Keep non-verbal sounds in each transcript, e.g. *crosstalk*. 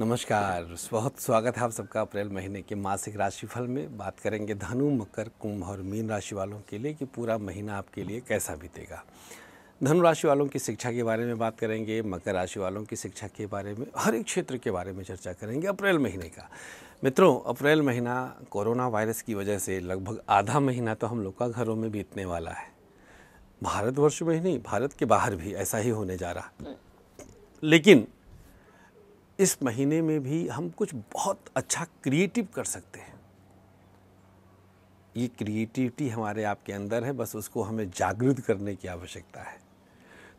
नमस्कार बहुत स्वागत है आप सबका अप्रैल महीने के मासिक राशिफल में बात करेंगे धनु मकर कुंभ और मीन राशि वालों के लिए कि पूरा महीना आपके लिए कैसा बीतेगा धनु राशि वालों की शिक्षा के बारे में बात करेंगे मकर राशि वालों की शिक्षा के बारे में हर एक क्षेत्र के बारे में चर्चा करेंगे अप्रैल महीने का मित्रों अप्रैल महीना कोरोना वायरस की वजह से लगभग आधा महीना तो हम लोग का घरों में बीतने वाला है भारतवर्ष में ही नहीं भारत के बाहर भी ऐसा ही होने जा रहा लेकिन इस महीने में भी हम कुछ बहुत अच्छा क्रिएटिव कर सकते हैं ये क्रिएटिविटी हमारे आपके अंदर है बस उसको हमें जागृत करने की आवश्यकता है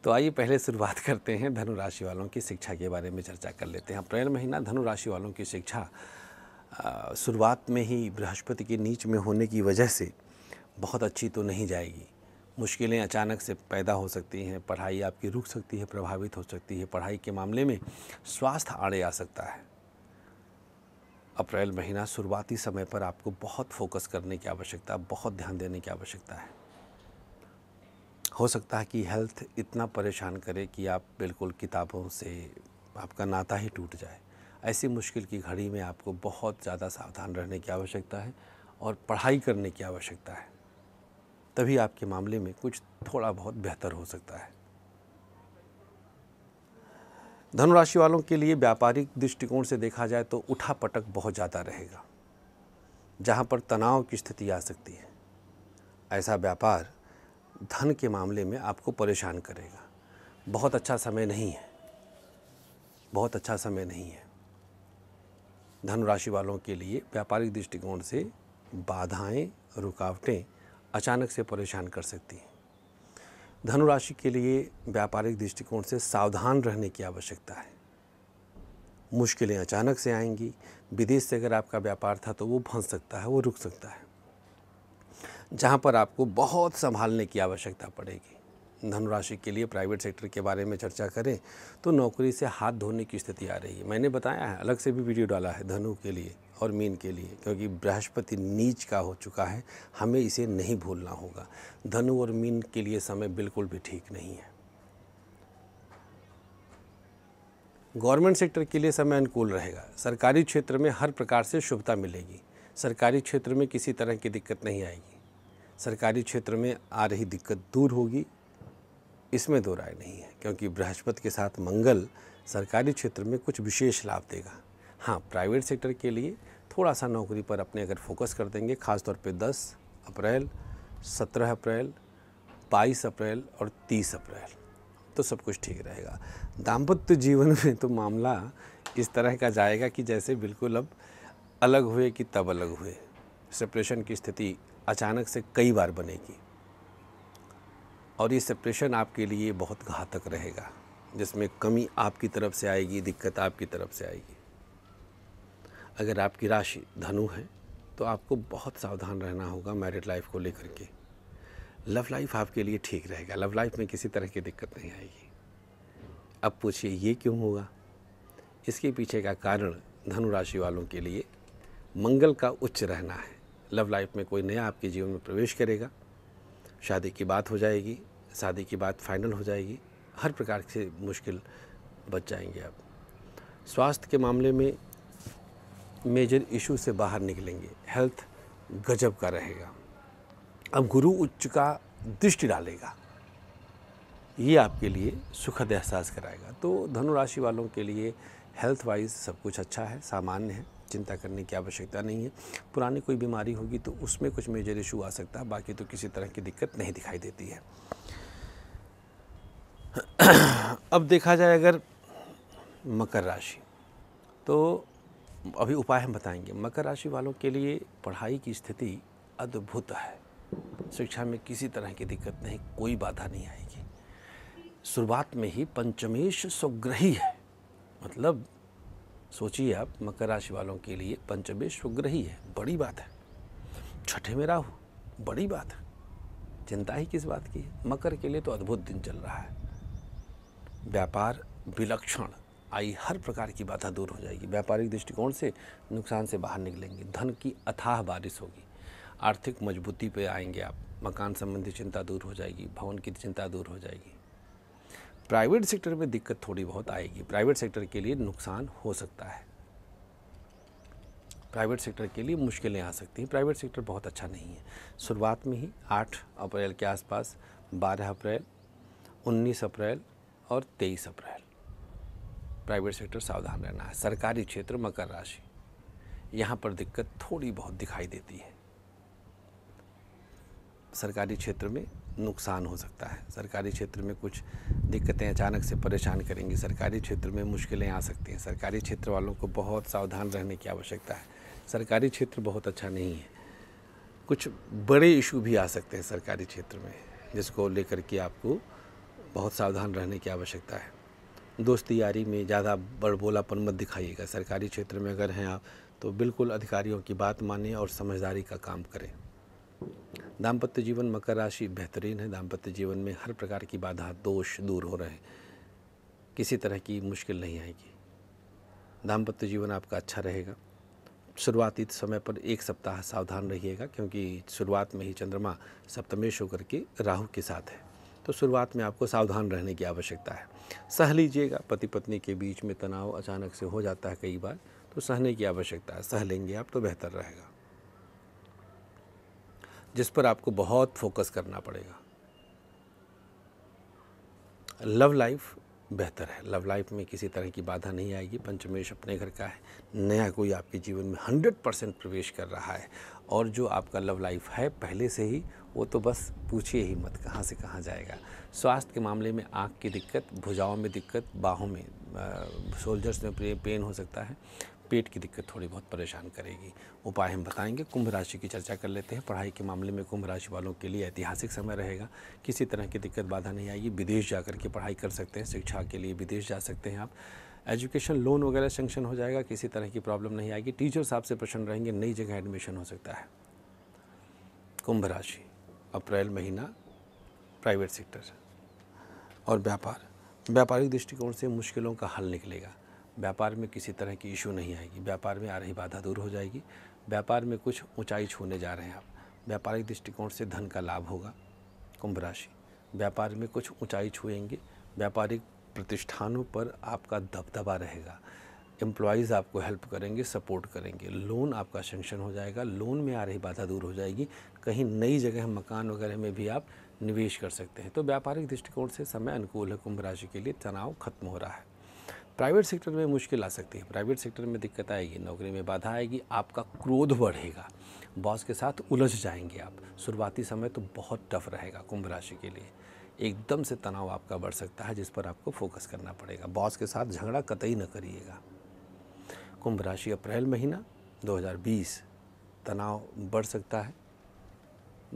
तो आइए पहले शुरुआत करते हैं धनु राशि वालों की शिक्षा के बारे में चर्चा कर लेते हैं अप्रैल महीना धनु राशि वालों की शिक्षा शुरुआत में ही बृहस्पति के नीच में होने की वजह से बहुत अच्छी तो नहीं जाएगी मुश्किलें अचानक से पैदा हो सकती हैं पढ़ाई आपकी रुक सकती है प्रभावित हो सकती है पढ़ाई के मामले में स्वास्थ्य आड़े आ सकता है अप्रैल महीना शुरुआती समय पर आपको बहुत फोकस करने की आवश्यकता बहुत ध्यान देने की आवश्यकता है हो सकता है कि हेल्थ इतना परेशान करे कि आप बिल्कुल किताबों से आपका नाता ही टूट जाए ऐसी मुश्किल की घड़ी में आपको बहुत ज़्यादा सावधान रहने की आवश्यकता है और पढ़ाई करने की आवश्यकता है तभी आपके मामले में कुछ थोड़ा बहुत बेहतर हो सकता है धनुराशि वालों के लिए व्यापारिक दृष्टिकोण से देखा जाए तो उठा पटक बहुत ज़्यादा रहेगा जहाँ पर तनाव की स्थिति आ सकती है ऐसा व्यापार धन के मामले में आपको परेशान करेगा बहुत अच्छा समय नहीं है बहुत अच्छा समय नहीं है धनुराशि वालों के लिए व्यापारिक दृष्टिकोण से बाधाएं रुकावटें अचानक से परेशान कर सकती हैं धनुराशि के लिए व्यापारिक दृष्टिकोण से सावधान रहने की आवश्यकता है मुश्किलें अचानक से आएंगी विदेश से अगर आपका व्यापार था तो वो फंस सकता है वो रुक सकता है जहाँ पर आपको बहुत संभालने की आवश्यकता पड़ेगी धनराशि के लिए प्राइवेट सेक्टर के बारे में चर्चा करें तो नौकरी से हाथ धोने की स्थिति आ रही है मैंने बताया है अलग से भी वीडियो डाला है धनु के लिए और मीन के लिए क्योंकि बृहस्पति नीच का हो चुका है हमें इसे नहीं भूलना होगा धनु और मीन के लिए समय बिल्कुल भी ठीक नहीं है गवर्नमेंट सेक्टर के लिए समय अनुकूल रहेगा सरकारी क्षेत्र में हर प्रकार से शुभता मिलेगी सरकारी क्षेत्र में किसी तरह की दिक्कत नहीं आएगी सरकारी क्षेत्र में आ रही दिक्कत दूर होगी इसमें दो राय नहीं है क्योंकि बृहस्पति के साथ मंगल सरकारी क्षेत्र में कुछ विशेष लाभ देगा हाँ प्राइवेट सेक्टर के लिए थोड़ा सा नौकरी पर अपने अगर फोकस कर देंगे खासतौर पर दस अप्रैल सत्रह अप्रैल बाईस अप्रैल और तीस अप्रैल तो सब कुछ ठीक रहेगा दाम्पत्य जीवन में तो मामला इस तरह का जाएगा कि जैसे बिल्कुल अब अलग हुए कि तब अलग हुए सेपरेशन की स्थिति अचानक से कई बार बनेगी और ये सेपरेशन आपके लिए बहुत घातक रहेगा जिसमें कमी आपकी तरफ से आएगी दिक्कत आपकी तरफ से आएगी अगर आपकी राशि धनु है तो आपको बहुत सावधान रहना होगा मैरिड लाइफ को लेकर के लव लाइफ आपके लिए ठीक रहेगा लव लाइफ में किसी तरह की दिक्कत नहीं आएगी अब पूछिए ये क्यों होगा इसके पीछे का कारण धनु राशि वालों के लिए मंगल का उच्च रहना है लव लाइफ में कोई नया आपके जीवन में प्रवेश करेगा शादी की बात हो जाएगी शादी की बात फाइनल हो जाएगी हर प्रकार से मुश्किल बच जाएंगे आप स्वास्थ्य के मामले में मेजर इशू से बाहर निकलेंगे हेल्थ गजब का रहेगा अब गुरु उच्च का दृष्टि डालेगा ये आपके लिए सुखद एहसास कराएगा तो धनुराशि वालों के लिए हेल्थ वाइज सब कुछ अच्छा है सामान्य है चिंता करने की आवश्यकता नहीं है पुरानी कोई बीमारी होगी तो उसमें कुछ मेजर इशू आ सकता है बाकी तो किसी तरह की दिक्कत नहीं दिखाई देती है *clears throat* अब देखा जाए अगर मकर राशि तो अभी उपाय हम बताएंगे मकर राशि वालों के लिए पढ़ाई की स्थिति अद्भुत है शिक्षा में किसी तरह की दिक्कत नहीं कोई बाधा नहीं आएगी शुरुआत में ही पंचमेश स्वग्रही है मतलब सोचिए आप मकर राशि वालों के लिए पंचमे शुक्र ही है बड़ी बात है छठे में राहु बड़ी बात है चिंता ही किस बात की है मकर के लिए तो अद्भुत दिन चल रहा है व्यापार विलक्षण आई हर प्रकार की बाधा दूर हो जाएगी व्यापारिक दृष्टिकोण से नुकसान से बाहर निकलेंगे धन की अथाह बारिश होगी आर्थिक मजबूती पे आएंगे आप मकान संबंधी चिंता दूर हो जाएगी भवन की चिंता दूर हो जाएगी प्राइवेट सेक्टर में दिक्कत थोड़ी बहुत आएगी प्राइवेट सेक्टर के लिए नुकसान हो सकता है प्राइवेट सेक्टर के लिए मुश्किलें आ सकती हैं प्राइवेट सेक्टर बहुत अच्छा नहीं है शुरुआत में ही आठ अप्रैल के आसपास बारह अप्रैल उन्नीस अप्रैल और तेईस अप्रैल प्राइवेट सेक्टर सावधान रहना है सरकारी क्षेत्र मकर राशि यहाँ पर दिक्कत थोड़ी बहुत दिखाई देती है सरकारी क्षेत्र में नुकसान हो सकता है सरकारी क्षेत्र में कुछ दिक्कतें अचानक से परेशान करेंगी सरकारी क्षेत्र में मुश्किलें आ सकती हैं सरकारी क्षेत्र वालों को बहुत सावधान रहने की आवश्यकता है सरकारी क्षेत्र बहुत अच्छा नहीं है कुछ बड़े इशू भी आ सकते हैं सरकारी क्षेत्र में जिसको लेकर के आपको बहुत सावधान रहने की आवश्यकता है दोस्ती यारी में ज़्यादा बड़बोलापन मत दिखाइएगा सरकारी क्षेत्र में अगर हैं आप तो बिल्कुल अधिकारियों की बात माने और समझदारी का काम करें दाम्पत्य जीवन मकर राशि बेहतरीन है दाम्पत्य जीवन में हर प्रकार की बाधा दोष दूर हो रहे हैं किसी तरह की मुश्किल नहीं आएगी दाम्पत्य जीवन आपका अच्छा रहेगा शुरुआती समय पर एक सप्ताह सावधान रहिएगा क्योंकि शुरुआत में ही चंद्रमा सप्तमेश होकर के राहु के साथ है तो शुरुआत में आपको सावधान रहने की आवश्यकता है सह लीजिएगा पति पत्नी के बीच में तनाव अचानक से हो जाता है कई बार तो सहने की आवश्यकता है सह लेंगे आप तो बेहतर रहेगा जिस पर आपको बहुत फोकस करना पड़ेगा लव लाइफ बेहतर है लव लाइफ में किसी तरह की बाधा नहीं आएगी पंचमेश अपने घर का है नया कोई आपके जीवन में हंड्रेड परसेंट प्रवेश कर रहा है और जो आपका लव लाइफ है पहले से ही वो तो बस पूछिए ही मत कहाँ से कहाँ जाएगा स्वास्थ्य के मामले में आँख की दिक्कत भुजाओं में दिक्कत बाहों में सोल्जर्स में पेन हो सकता है पेट की दिक्कत थोड़ी बहुत परेशान करेगी उपाय हम बताएंगे कुंभ राशि की चर्चा कर लेते हैं पढ़ाई के मामले में कुंभ राशि वालों के लिए ऐतिहासिक समय रहेगा किसी तरह की दिक्कत बाधा नहीं आएगी विदेश जा के पढ़ाई कर सकते हैं शिक्षा के लिए विदेश जा सकते हैं आप एजुकेशन लोन वगैरह सेंक्शन हो जाएगा किसी तरह की प्रॉब्लम नहीं आएगी टीचर्स आपसे प्रसन्न रहेंगे नई जगह एडमिशन हो सकता है कुंभ राशि अप्रैल महीना प्राइवेट सेक्टर और व्यापार व्यापारिक दृष्टिकोण से मुश्किलों का हल निकलेगा व्यापार में किसी तरह की इशू नहीं आएगी व्यापार में आ रही बाधा दूर हो जाएगी व्यापार में कुछ ऊंचाई छूने जा रहे हैं आप व्यापारिक दृष्टिकोण से धन का लाभ होगा कुंभ राशि व्यापार में कुछ ऊंचाई छुएंगे व्यापारिक प्रतिष्ठानों पर आपका दबदबा रहेगा एम्प्लॉयज़ आपको हेल्प करेंगे सपोर्ट करेंगे लोन आपका सेंक्शन हो जाएगा लोन में आ रही बाधा दूर हो जाएगी कहीं नई जगह मकान वगैरह में भी आप निवेश कर सकते हैं तो व्यापारिक दृष्टिकोण से समय अनुकूल है कुंभ राशि के लिए तनाव खत्म हो रहा है प्राइवेट सेक्टर में मुश्किल आ सकती है प्राइवेट सेक्टर में दिक्कत आएगी नौकरी में बाधा आएगी आपका क्रोध बढ़ेगा बॉस के साथ उलझ जाएंगे आप शुरुआती समय तो बहुत टफ रहेगा कुंभ राशि के लिए एकदम से तनाव आपका बढ़ सकता है जिस पर आपको फोकस करना पड़ेगा बॉस के साथ झगड़ा कतई न करिएगा कुंभ राशि अप्रैल महीना 2020 तनाव बढ़ सकता है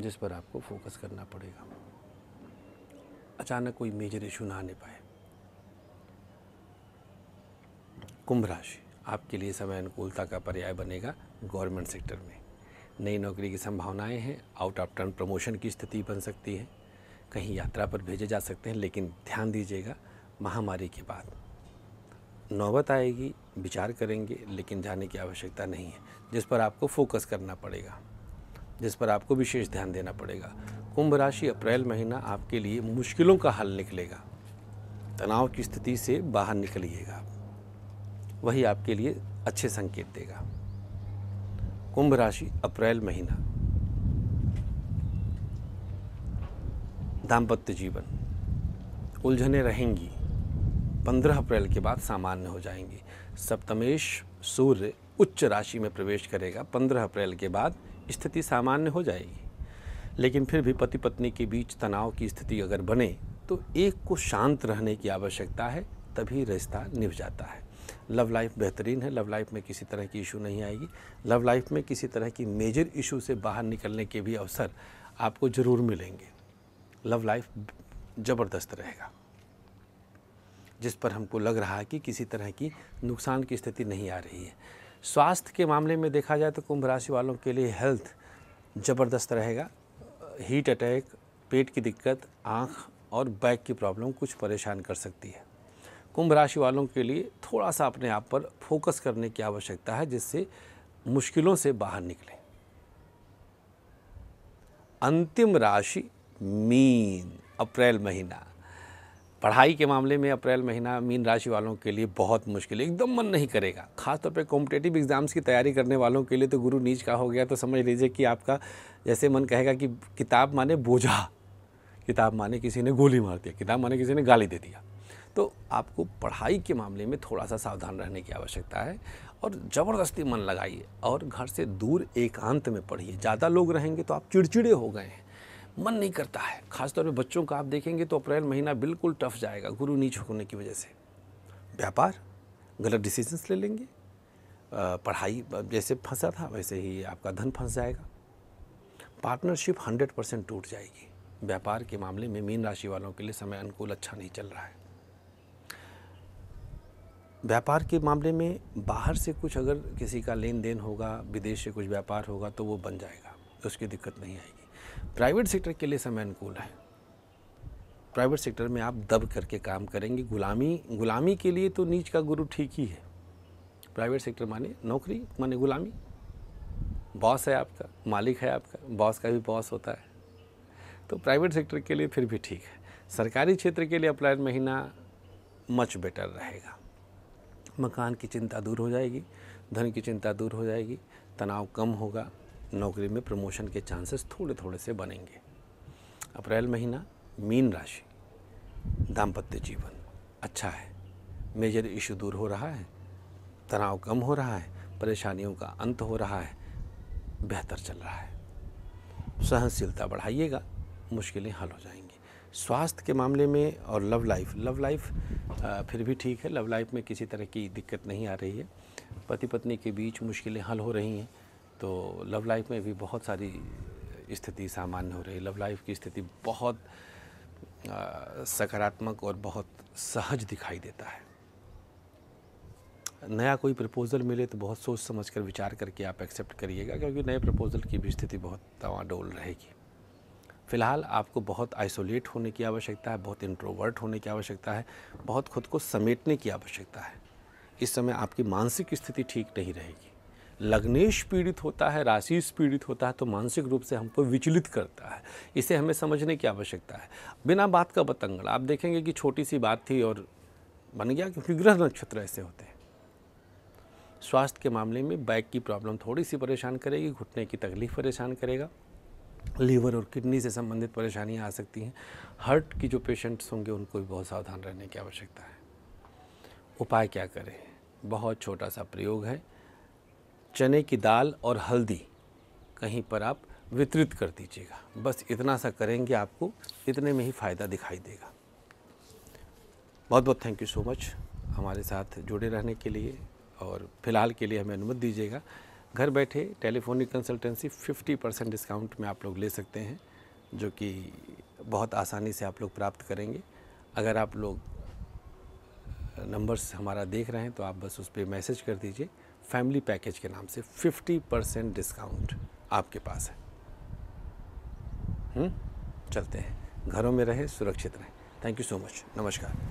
जिस पर आपको फोकस करना पड़ेगा अचानक कोई मेजर इशू ना आने पाए कुंभ राशि आपके लिए समय अनुकूलता का पर्याय बनेगा गवर्नमेंट सेक्टर में नई नौकरी की संभावनाएं हैं आउट ऑफ टर्न प्रमोशन की स्थिति बन सकती है कहीं यात्रा पर भेजे जा सकते हैं लेकिन ध्यान दीजिएगा महामारी के बाद नौबत आएगी विचार करेंगे लेकिन जाने की आवश्यकता नहीं है जिस पर आपको फोकस करना पड़ेगा जिस पर आपको विशेष ध्यान देना पड़ेगा कुंभ राशि अप्रैल महीना आपके लिए मुश्किलों का हल निकलेगा तनाव की स्थिति से बाहर निकलिएगा आप वही आपके लिए अच्छे संकेत देगा कुंभ राशि अप्रैल महीना दाम्पत्य जीवन उलझने रहेंगी पंद्रह अप्रैल के बाद सामान्य हो जाएंगी सप्तमेश सूर्य उच्च राशि में प्रवेश करेगा पंद्रह अप्रैल के बाद स्थिति सामान्य हो जाएगी लेकिन फिर भी पति पत्नी के बीच तनाव की स्थिति अगर बने तो एक को शांत रहने की आवश्यकता है तभी रिश्ता निभ जाता है लव लाइफ बेहतरीन है लव लाइफ में किसी तरह की इशू नहीं आएगी लव लाइफ में किसी तरह की मेजर इशू से बाहर निकलने के भी अवसर आपको ज़रूर मिलेंगे लव लाइफ ज़बरदस्त रहेगा जिस पर हमको लग रहा है कि किसी तरह की नुकसान की स्थिति नहीं आ रही है स्वास्थ्य के मामले में देखा जाए तो कुंभ राशि वालों के लिए हेल्थ ज़बरदस्त रहेगा हीट अटैक पेट की दिक्कत आँख और बैक की प्रॉब्लम कुछ परेशान कर सकती है कुंभ राशि वालों के लिए थोड़ा सा अपने आप पर फोकस करने की आवश्यकता है जिससे मुश्किलों से बाहर निकले अंतिम राशि मीन अप्रैल महीना पढ़ाई के मामले में अप्रैल महीना मीन राशि वालों के लिए बहुत मुश्किल एकदम मन नहीं करेगा खासतौर पे कॉम्पिटेटिव एग्ज़ाम्स की तैयारी करने वालों के लिए तो गुरु नीच का हो गया तो समझ लीजिए कि आपका जैसे मन कहेगा कि किताब माने बोझा किताब माने किसी ने गोली मार दिया किताब माने किसी ने गाली दे दिया तो आपको पढ़ाई के मामले में थोड़ा सा सावधान रहने की आवश्यकता है और ज़बरदस्ती मन लगाइए और घर से दूर एकांत में पढ़िए ज़्यादा लोग रहेंगे तो आप चिड़चिड़े हो गए हैं मन नहीं करता है खासतौर पर बच्चों का आप देखेंगे तो अप्रैल महीना बिल्कुल टफ जाएगा गुरु नीच होने की वजह से व्यापार गलत डिसीजंस ले लेंगे पढ़ाई जैसे फंसा था वैसे ही आपका धन फंस जाएगा पार्टनरशिप हंड्रेड परसेंट टूट जाएगी व्यापार के मामले में मीन राशि वालों के लिए समय अनुकूल अच्छा नहीं चल रहा है व्यापार के मामले में बाहर से कुछ अगर किसी का लेन देन होगा विदेश से कुछ व्यापार होगा तो वो बन जाएगा उसकी दिक्कत नहीं आएगी प्राइवेट सेक्टर के लिए समय अनुकूल है प्राइवेट सेक्टर में आप दब करके काम करेंगे गुलामी गुलामी के लिए तो नीच का गुरु ठीक ही है प्राइवेट सेक्टर माने नौकरी माने गुलामी बॉस है आपका मालिक है आपका बॉस का भी बॉस होता है तो प्राइवेट सेक्टर के लिए फिर भी ठीक है सरकारी क्षेत्र के लिए अप्रैल महीना मच बेटर रहेगा मकान की चिंता दूर हो जाएगी धन की चिंता दूर हो जाएगी तनाव कम होगा नौकरी में प्रमोशन के चांसेस थोड़े थोड़े से बनेंगे अप्रैल महीना मीन राशि दाम्पत्य जीवन अच्छा है मेजर इशू दूर हो रहा है तनाव कम हो रहा है परेशानियों का अंत हो रहा है बेहतर चल रहा है सहनशीलता बढ़ाइएगा मुश्किलें हल हो जाएंगी स्वास्थ्य के मामले में और लव लाइफ लव लाइफ फिर भी ठीक है लव लाइफ में किसी तरह की दिक्कत नहीं आ रही है पति पत्नी के बीच मुश्किलें हल हो रही हैं तो लव लाइफ में भी बहुत सारी स्थिति सामान्य हो रही है लव लाइफ की स्थिति बहुत सकारात्मक और बहुत सहज दिखाई देता है नया कोई प्रपोज़ल मिले तो बहुत सोच समझ कर विचार करके आप एक्सेप्ट करिएगा क्योंकि नए प्रपोज़ल की भी स्थिति बहुत तवाडोल रहेगी फ़िलहाल आपको बहुत आइसोलेट होने की आवश्यकता है बहुत इंट्रोवर्ट होने की आवश्यकता है बहुत खुद को समेटने की आवश्यकता है इस समय आपकी मानसिक स्थिति ठीक नहीं रहेगी लग्नेश पीड़ित होता है राशि पीड़ित होता है तो मानसिक रूप से हमको विचलित करता है इसे हमें समझने की आवश्यकता है बिना बात का बतंगड़ आप देखेंगे कि छोटी सी बात थी और बन गया क्योंकि ग्रह नक्षत्र ऐसे होते हैं स्वास्थ्य के मामले में बैक की प्रॉब्लम थोड़ी सी परेशान करेगी घुटने की तकलीफ परेशान करेगा लीवर और किडनी से संबंधित परेशानियाँ आ सकती हैं हार्ट की जो पेशेंट्स होंगे उनको भी बहुत सावधान रहने की आवश्यकता है उपाय क्या करें बहुत छोटा सा प्रयोग है चने की दाल और हल्दी कहीं पर आप वितरित कर दीजिएगा बस इतना सा करेंगे आपको इतने में ही फ़ायदा दिखाई देगा बहुत बहुत थैंक यू सो मच हमारे साथ जुड़े रहने के लिए और फिलहाल के लिए हमें अनुमति दीजिएगा घर बैठे टेलीफोनिक कंसल्टेंसी 50 परसेंट डिस्काउंट में आप लोग ले सकते हैं जो कि बहुत आसानी से आप लोग प्राप्त करेंगे अगर आप लोग नंबर्स हमारा देख रहे हैं तो आप बस उस पर मैसेज कर दीजिए फैमिली पैकेज के नाम से 50 परसेंट डिस्काउंट आपके पास है हुँ? हम्म? चलते हैं घरों में रहें सुरक्षित रहें थैंक यू सो मच नमस्कार